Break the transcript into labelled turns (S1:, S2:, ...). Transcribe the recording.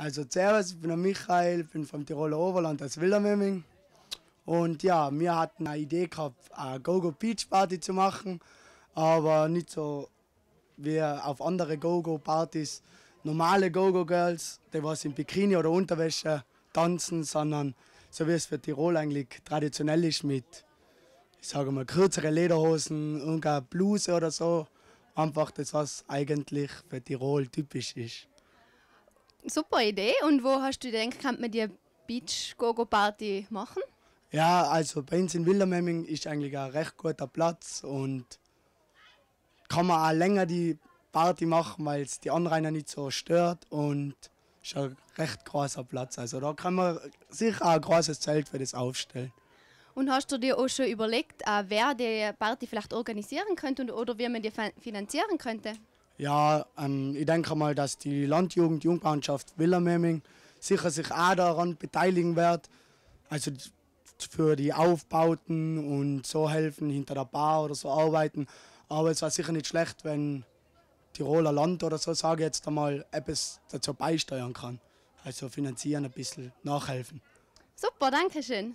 S1: Also Servus, ich bin der Michael, bin vom Tiroler Oberland aus Wildermemming. Und ja, wir hatten eine Idee gehabt, eine Go-Go Beach Party zu machen, aber nicht so wie auf andere Go-Go Partys normale Go-Go Girls, die was in Bikini oder Unterwäsche tanzen, sondern so wie es für Tirol eigentlich traditionell ist mit, ich sage mal, kürzere Lederhosen, irgendeine Bluse oder so. Einfach das, was eigentlich für Tirol typisch ist
S2: super Idee. Und wo hast du gedacht, könnte man die Beach-Gogo-Party machen?
S1: Ja, also bei uns in Wildermemming ist eigentlich ein recht guter Platz und kann man auch länger die Party machen, weil es die Anrainer nicht so stört und ist ein recht großer Platz. Also da kann man sicher auch ein großes Zelt für das aufstellen.
S2: Und hast du dir auch schon überlegt, äh, wer die Party vielleicht organisieren könnte oder wie man die finanzieren könnte?
S1: Ja, ähm, ich denke mal, dass die Landjugend, Jugendmannschaft Wilhelmemming sicher sich auch daran beteiligen wird. Also für die Aufbauten und so helfen, hinter der Bar oder so arbeiten. Aber es war sicher nicht schlecht, wenn Tiroler Land oder so, sage ich jetzt einmal, etwas dazu beisteuern kann. Also finanzieren, ein bisschen nachhelfen.
S2: Super, danke schön.